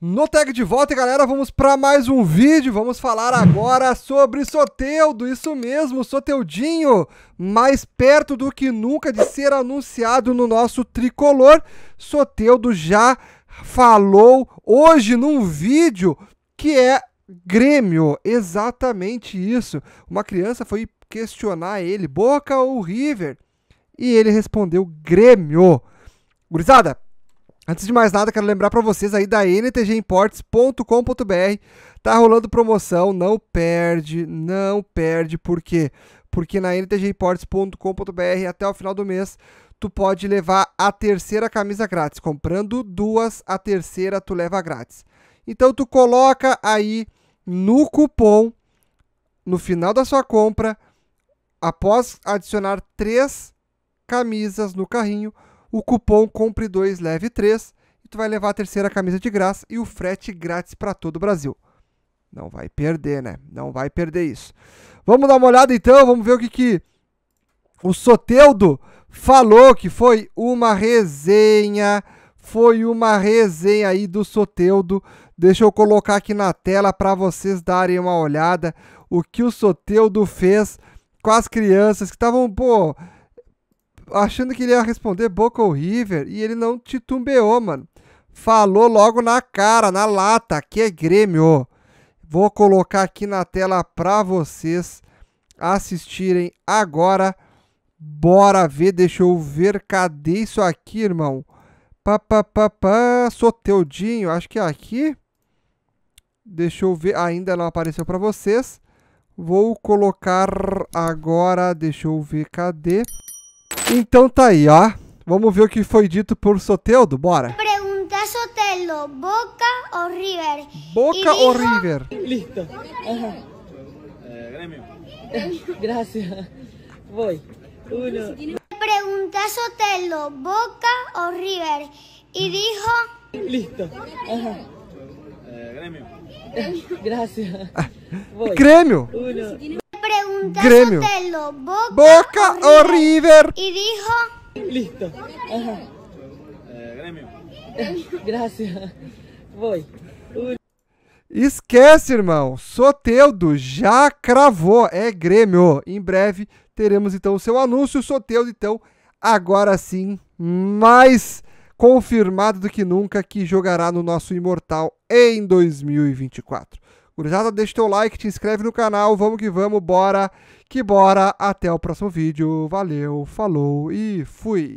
No tag de volta, galera, vamos para mais um vídeo. Vamos falar agora sobre Soteudo, isso mesmo, Soteudinho, mais perto do que nunca de ser anunciado no nosso tricolor. Soteudo já falou hoje num vídeo que é Grêmio, exatamente isso. Uma criança foi questionar ele, Boca ou River, e ele respondeu Grêmio. Gurizada, Antes de mais nada, quero lembrar para vocês aí da ntgimports.com.br. Tá rolando promoção, não perde, não perde, por quê? Porque na ntgimports.com.br até o final do mês tu pode levar a terceira camisa grátis. Comprando duas, a terceira tu leva grátis. Então tu coloca aí no cupom, no final da sua compra, após adicionar três camisas no carrinho, o cupom compre 2 leve 3 e tu vai levar a terceira camisa de graça e o frete grátis para todo o Brasil. Não vai perder, né? Não vai perder isso. Vamos dar uma olhada então, vamos ver o que, que o Soteudo falou que foi uma resenha, foi uma resenha aí do Soteudo. Deixa eu colocar aqui na tela para vocês darem uma olhada o que o Soteudo fez com as crianças que estavam, pô, achando que ele ia responder Boca ou River e ele não titubeou, mano. Falou logo na cara, na lata, que é Grêmio. Vou colocar aqui na tela para vocês assistirem agora. Bora ver, deixa eu ver, cadê isso aqui, irmão? Pá, pá, pá, pá, soteudinho, acho que é aqui. Deixa eu ver, ainda não apareceu para vocês. Vou colocar agora, deixa eu ver, cadê? Então tá aí, ó. Vamos ver o que foi dito por Soteldo, bora. Pergunta Soteldo, Boca ou River? Boca dijo... ou River? Listo. Grêmio. Eh, gremio. Gracias. Pregunta Soteldo, Boca ou River? E dijo... Listo. Eh, Grêmio. Gracias. Ah, Grêmio preguntas Grêmio. Boca, Boca o River. Y dijo... Listo. Ajá. Eh, gremio. Gracias. Voy. Esquece, irmão. Soteudo já cravou. É Grêmio. Em breve teremos então o seu anúncio. Soteudo, então, agora sim, mais confirmado do que nunca que jogará no nosso Imortal em 2024. Gurizada, deixa teu like, te inscreve no canal, vamos que vamos, bora que bora. Até o próximo vídeo, valeu, falou e fui!